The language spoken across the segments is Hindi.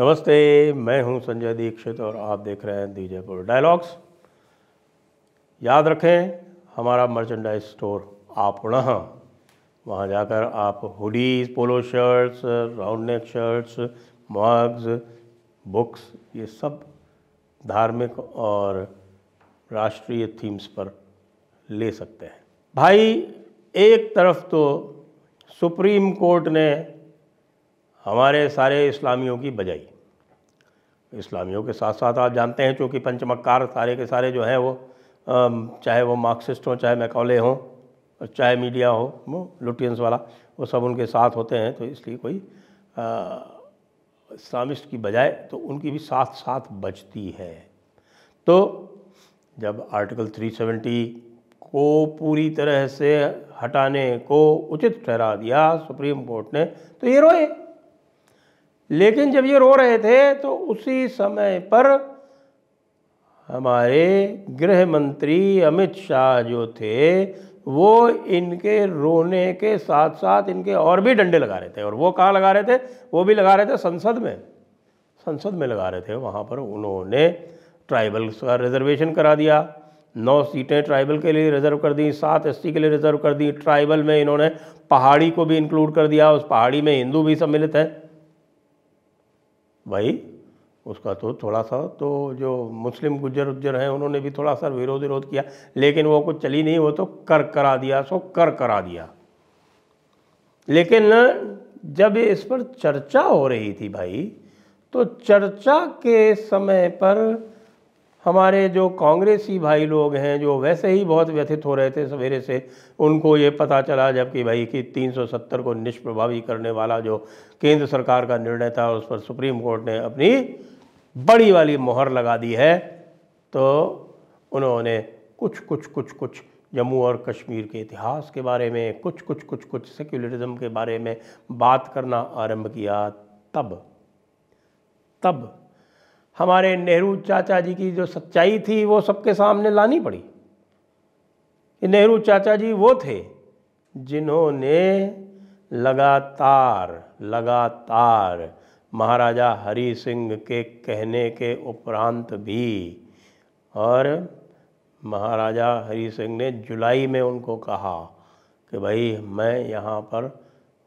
नमस्ते मैं हूं संजय दीक्षित और आप देख रहे हैं दीजयपुर डायलॉग्स याद रखें हमारा मर्चेंडाइज स्टोर आप पुनः वहाँ जाकर आप hoodies polo shirts round neck shirts mugs books ये सब धार्मिक और राष्ट्रीय थीम्स पर ले सकते हैं भाई एक तरफ तो सुप्रीम कोर्ट ने हमारे सारे इस्लामियों की बजाई इस्लामियों के साथ साथ आप जानते हैं चूँकि पंचमकार सारे के सारे जो हैं वो चाहे वो मार्क्सिस्ट हों चाहे मैकौले हों और चाहे मीडिया हो वो लुटियंस वाला वो सब उनके साथ होते हैं तो इसलिए कोई इस्लामिस्ट की बजाय तो उनकी भी साथ साथ बचती है तो जब आर्टिकल 370 को पूरी तरह से हटाने को उचित ठहरा दिया सुप्रीम कोर्ट ने तो ये रोए लेकिन जब ये रो रहे थे तो उसी समय पर हमारे गृह मंत्री अमित शाह जो थे वो इनके रोने के साथ साथ इनके और भी डंडे लगा रहे थे और वो कहाँ लगा रहे थे वो भी लगा रहे थे संसद में संसद में लगा रहे थे वहाँ पर उन्होंने ट्राइबल्स का रिजर्वेशन करा दिया नौ सीटें ट्राइबल के लिए रिजर्व कर दी सात एस के लिए रिजर्व कर दी ट्राइबल में इन्होंने पहाड़ी को भी इंक्लूड कर दिया उस पहाड़ी में हिंदू भी सम्मिलित हैं भाई उसका तो थोड़ा सा तो जो मुस्लिम गुज्जर उज्जर हैं उन्होंने भी थोड़ा सा विरोध विरोध किया लेकिन वो कुछ चली नहीं वो तो कर करा दिया सो कर करा दिया लेकिन जब इस पर चर्चा हो रही थी भाई तो चर्चा के समय पर हमारे जो कांग्रेसी भाई लोग हैं जो वैसे ही बहुत व्यथित हो रहे थे सवेरे से उनको ये पता चला जबकि भाई कि 370 को निष्प्रभावी करने वाला जो केंद्र सरकार का निर्णय था उस पर सुप्रीम कोर्ट ने अपनी बड़ी वाली मोहर लगा दी है तो उन्होंने कुछ कुछ कुछ कुछ जम्मू और कश्मीर के इतिहास के बारे में कुछ कुछ कुछ कुछ सेक्युलरिज्म के बारे में बात करना आरंभ किया तब तब हमारे नेहरू चाचा जी की जो सच्चाई थी वो सबके सामने लानी पड़ी नेहरू चाचा जी वो थे जिन्होंने लगातार लगातार महाराजा हरि सिंह के कहने के उपरांत भी और महाराजा हरि सिंह ने जुलाई में उनको कहा कि भाई मैं यहाँ पर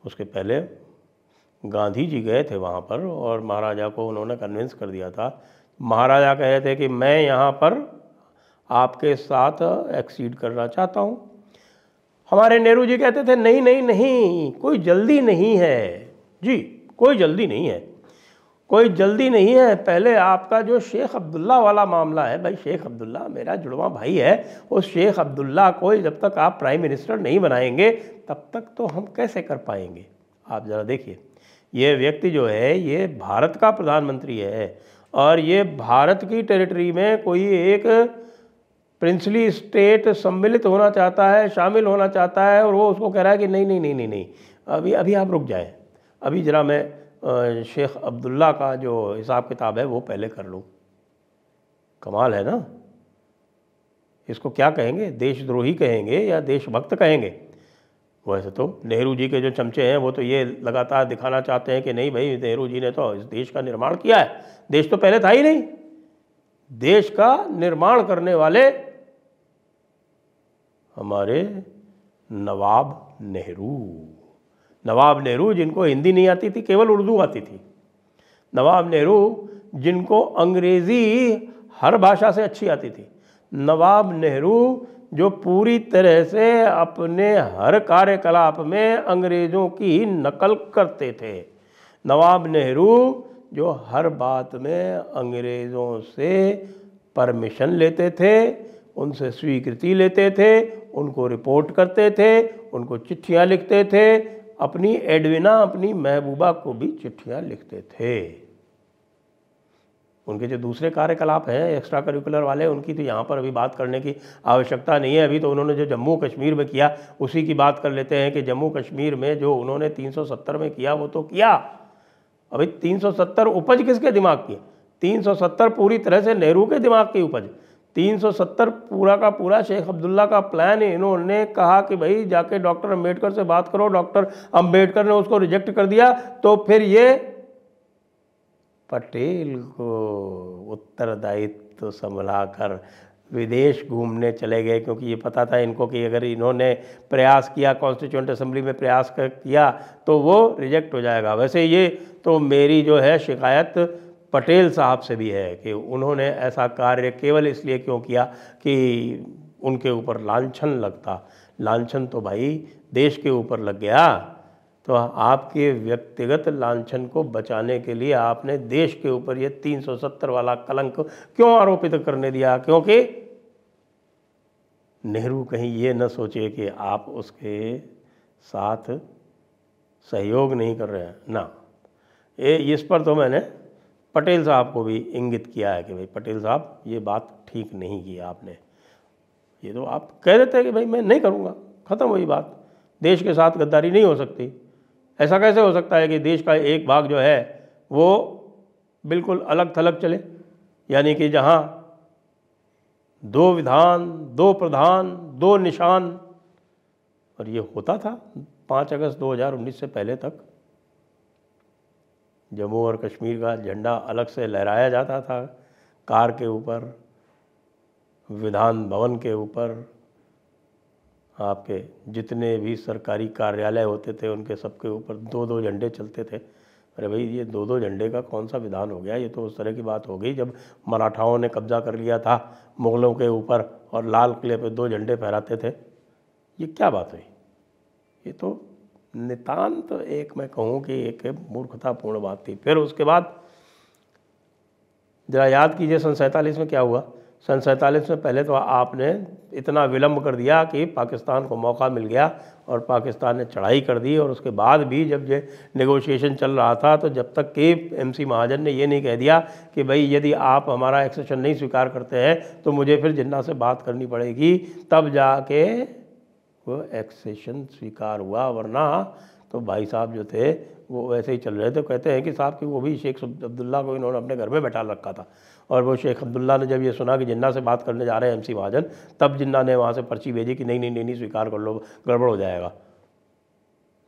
उसके पहले गांधी जी गए थे वहाँ पर और महाराजा को उन्होंने कन्विंस कर दिया था महाराजा कह रहे थे कि मैं यहाँ पर आपके साथ एक्सीड करना चाहता हूँ हमारे नेहरू जी कहते थे नहीं नहीं नहीं कोई जल्दी नहीं है जी कोई जल्दी नहीं है कोई जल्दी नहीं है पहले आपका जो शेख अब्दुल्ला वाला मामला है भाई शेख अब्दुल्ला मेरा जुड़वा भाई है उस शेख अब्दुल्ला को जब तक आप प्राइम मिनिस्टर नहीं बनाएंगे तब तक तो हम कैसे कर पाएंगे आप ज़रा देखिए ये व्यक्ति जो है ये भारत का प्रधानमंत्री है और ये भारत की टेरिटरी में कोई एक प्रिंसली स्टेट सम्मिलित होना चाहता है शामिल होना चाहता है और वो उसको कह रहा है कि नहीं नहीं नहीं नहीं नहीं अभी अभी आप रुक जाएं अभी ज़रा मैं शेख अब्दुल्ला का जो हिसाब किताब है वो पहले कर लूँ कमाल है ना इसको क्या कहेंगे देशद्रोही कहेंगे या देशभक्त कहेंगे वैसे तो नेहरू जी के जो चमचे हैं वो तो ये लगातार दिखाना चाहते हैं कि नहीं भाई नेहरू जी ने तो इस देश का निर्माण किया है देश तो पहले था ही नहीं देश का निर्माण करने वाले हमारे नवाब नेहरू नवाब नेहरू जिनको हिंदी नहीं आती थी केवल उर्दू आती थी नवाब नेहरू जिनको अंग्रेज़ी हर भाषा से अच्छी आती थी नवाब नेहरू जो पूरी तरह से अपने हर कार्यकलाप में अंग्रेज़ों की नकल करते थे नवाब नेहरू जो हर बात में अंग्रेज़ों से परमिशन लेते थे उनसे स्वीकृति लेते थे उनको रिपोर्ट करते थे उनको चिट्ठियाँ लिखते थे अपनी एडविना अपनी महबूबा को भी चिट्ठियाँ लिखते थे उनके जो दूसरे कार्यकलाप हैं एक्स्ट्रा करिकुलर वाले उनकी तो यहाँ पर अभी बात करने की आवश्यकता नहीं है अभी तो उन्होंने जो जम्मू कश्मीर में किया उसी की बात कर लेते हैं कि जम्मू कश्मीर में जो उन्होंने 370 में किया वो तो किया अभी 370 उपज किसके दिमाग की 370 पूरी तरह से नेहरू के दिमाग की उपज 370 पूरा का पूरा शेख अब्दुल्ला का प्लान इन्होंने कहा कि भाई जाके डॉक्टर अम्बेडकर से बात करो डॉक्टर अम्बेडकर ने उसको रिजेक्ट कर दिया तो फिर ये पटेल को उत्तरदायित्व संभला कर विदेश घूमने चले गए क्योंकि ये पता था इनको कि अगर इन्होंने प्रयास किया कॉन्स्टिट्यूंट असेंबली में प्रयास कर किया तो वो रिजेक्ट हो जाएगा वैसे ये तो मेरी जो है शिकायत पटेल साहब से भी है कि उन्होंने ऐसा कार्य केवल इसलिए क्यों किया कि उनके ऊपर लांछन लगता लांछन तो भाई देश के ऊपर लग गया तो आपके व्यक्तिगत लांछन को बचाने के लिए आपने देश के ऊपर ये 370 वाला कलंक क्यों आरोपित करने दिया क्योंकि नेहरू कहीं ये न सोचे कि आप उसके साथ सहयोग नहीं कर रहे हैं ना ये इस पर तो मैंने पटेल साहब को भी इंगित किया है कि भाई पटेल साहब ये बात ठीक नहीं की आपने ये तो आप कह देते हैं कि भाई मैं नहीं करूँगा ख़त्म हुई बात देश के साथ गद्दारी नहीं हो सकती ऐसा कैसे हो सकता है कि देश का एक भाग जो है वो बिल्कुल अलग थलग चले यानी कि जहाँ दो विधान दो प्रधान दो निशान और ये होता था पाँच अगस्त 2019 से पहले तक जम्मू और कश्मीर का झंडा अलग से लहराया जाता था कार के ऊपर विधान भवन के ऊपर आपके जितने भी सरकारी कार्यालय होते थे उनके सबके ऊपर दो दो झंडे चलते थे अरे भाई ये दो दो झंडे का कौन सा विधान हो गया ये तो उस तरह की बात हो गई जब मराठाओं ने कब्जा कर लिया था मुग़लों के ऊपर और लाल किले पे दो झंडे फहराते थे ये क्या बात हुई ये तो नितान्त तो एक मैं कहूँ कि एक मूर्खतापूर्ण बात थी फिर उसके बाद ज़रा याद कीजिए सन सैंतालीस में क्या हुआ सन सैंतालीस में पहले तो आपने इतना विलम्ब कर दिया कि पाकिस्तान को मौका मिल गया और पाकिस्तान ने चढ़ाई कर दी और उसके बाद भी जब ये नेगोशिएशन चल रहा था तो जब तक कि एमसी महाजन ने ये नहीं कह दिया कि भाई यदि आप हमारा एक्सेशन नहीं स्वीकार करते हैं तो मुझे फिर जिन्ना से बात करनी पड़ेगी तब जाके वो एक्सेशन स्वीकार हुआ वरना तो भाई साहब जो थे वो वैसे ही चल रहे थे कहते हैं कि साहब कि वो भी शेख अब्दुल्ला को इन्होंने अपने घर में बैठा रखा था और वो शेख अब्दुल्ला ने जब ये सुना कि जिन्ना से बात करने जा रहे हैं एम सी महाजन तब जिन्ना ने वहाँ से पर्ची भेजी कि नहीं नहीं नहीं, नहीं स्वीकार कर लो गड़बड़ हो जाएगा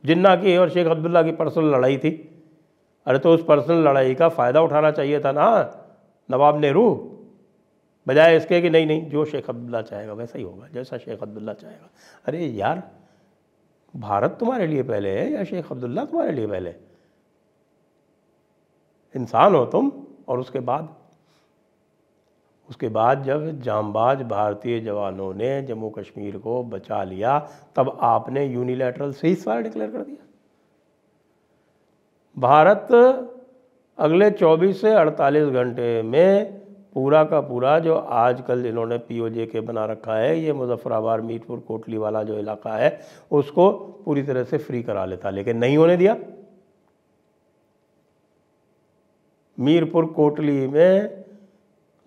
जिन्ना की और शेख अब्दुल्ला की पर्सनल लड़ाई थी अरे तो उस पर्सनल लड़ाई का फ़ायदा उठाना चाहिए था ना नवाब नेहरू बजाय इसके कि नहीं नहीं जो शेख अब्दुल्ला चाहेगा वैसा ही होगा जैसा शेख अब्दुल्ला चाहेगा अरे यार भारत तुम्हारे लिए पहले है या शेख अब्दुल्ला तुम्हारे लिए पहले इंसान हो तुम और उसके बाद उसके बाद जब जामबाज भारतीय जवानों ने जम्मू कश्मीर को बचा लिया तब आपने यूनिलैटरल से ही सारा डिक्लेयर कर दिया भारत अगले 24 से 48 घंटे में पूरा का पूरा जो आजकल इन्होंने पीओजे के बना रखा है ये मुजफ्फराबाद मीरपुर कोटली वाला जो इलाका है उसको पूरी तरह से फ्री करा लेता लेकिन नहीं होने दिया मीरपुर कोटली में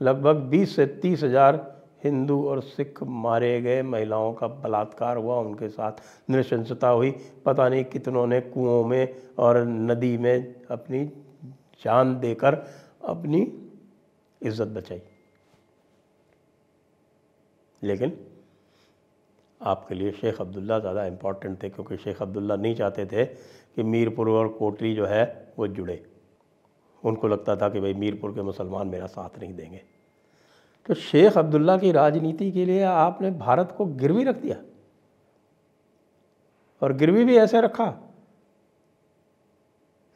लगभग 20 से तीस हजार हिंदू और सिख मारे गए महिलाओं का बलात्कार हुआ उनके साथ नृशंसता हुई पता नहीं कितनों ने कुओं में और नदी में अपनी जान देकर अपनी इज्जत बचाई लेकिन आपके लिए शेख अब्दुल्ला ज़्यादा इम्पॉर्टेंट थे क्योंकि शेख अब्दुल्ला नहीं चाहते थे कि मीरपुर और कोटली जो है वो जुड़े उनको लगता था कि भाई मीरपुर के मुसलमान मेरा साथ नहीं देंगे तो शेख अब्दुल्ला की राजनीति के लिए आपने भारत को गिरवी रख दिया और गिरवी भी ऐसे रखा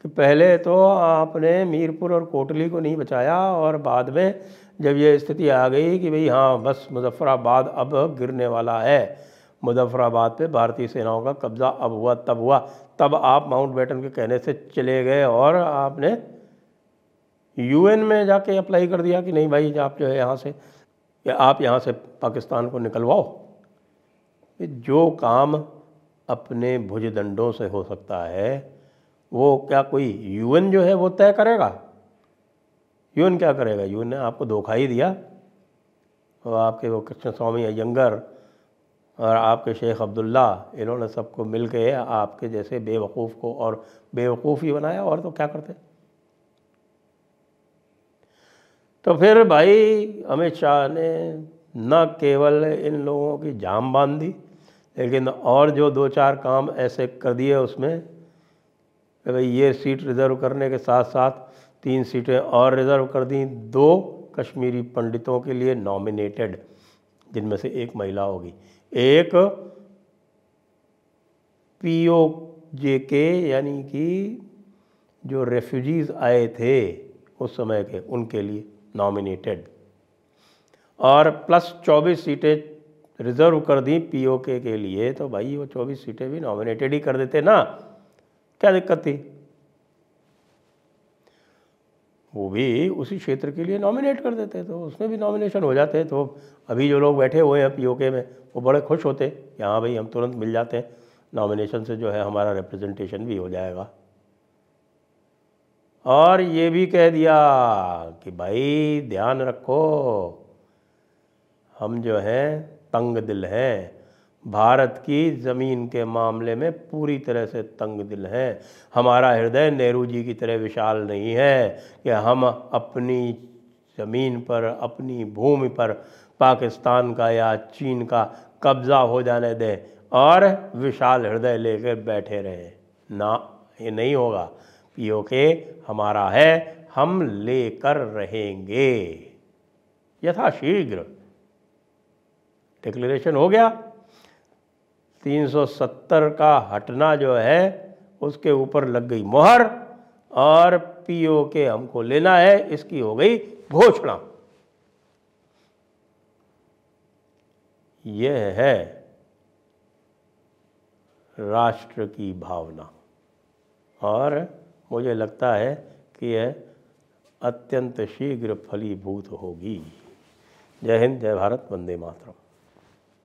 कि पहले तो आपने मीरपुर और कोटली को नहीं बचाया और बाद में जब ये स्थिति आ गई कि भाई हाँ बस मुजफ्फराबाद अब गिरने वाला है मुजफ्फराबाद पे भारतीय सेनाओं का कब्ज़ा अब हुआ तब हुआ तब आप माउंट बैटन के कहने से चले गए और आपने यूएन में जाके अप्लाई कर दिया कि नहीं भाई आप जो है यहाँ से या आप यहाँ से पाकिस्तान को निकलवाओ जो काम अपने भुजदंडों से हो सकता है वो क्या कोई यूएन जो है वो तय करेगा यूएन क्या करेगा यूएन ने आपको धोखा ही दिया और आपके वो कृष्ण स्वामी अयंगर और आपके शेख अब्दुल्ला इन्होंने सबको मिल के आपके जैसे बेवकूफ़ को और बेवकूफ़ ही बनाया और तो क्या करते तो फिर भाई अमित शाह ने न केवल इन लोगों की जाम बांध दी लेकिन और जो दो चार काम ऐसे कर दिए उसमें कि भाई ये सीट रिज़र्व करने के साथ साथ तीन सीटें और रिज़र्व कर दी दो कश्मीरी पंडितों के लिए नॉमिनेटेड जिनमें से एक महिला होगी एक पी ओ जे के यानी कि जो रेफ्यूजीज़ आए थे उस समय के उनके लिए नॉमिनेटेड और प्लस 24 सीटें रिज़र्व कर दी पीओके के लिए तो भाई वो 24 सीटें भी नॉमिनेटेड ही कर देते ना क्या दिक्कत थी वो भी उसी क्षेत्र के लिए नॉमिनेट कर देते तो उसमें भी नॉमिनेशन हो जाते तो अभी जो लोग बैठे हुए हैं पीओके में वो बड़े खुश होते कि हाँ भाई हम तुरंत मिल जाते हैं नॉमिनेशन से जो है हमारा रिप्रेजेंटेशन भी हो जाएगा और ये भी कह दिया कि भाई ध्यान रखो हम जो हैं तंग दिल हैं भारत की ज़मीन के मामले में पूरी तरह से तंग दिल हैं हमारा हृदय नेहरू जी की तरह विशाल नहीं है कि हम अपनी ज़मीन पर अपनी भूमि पर पाकिस्तान का या चीन का कब्ज़ा हो जाने दें और विशाल हृदय लेकर बैठे रहें ना ये नहीं होगा पीओके हमारा है हम लेकर रहेंगे यथाशीघ्र डिक्लेरेशन हो गया 370 का हटना जो है उसके ऊपर लग गई मोहर और पीओ के हमको लेना है इसकी हो गई घोषणा यह है राष्ट्र की भावना और मुझे लगता है कि यह अत्यंत शीघ्र फलीभूत होगी जय हिंद जय भारत वंदे मातरम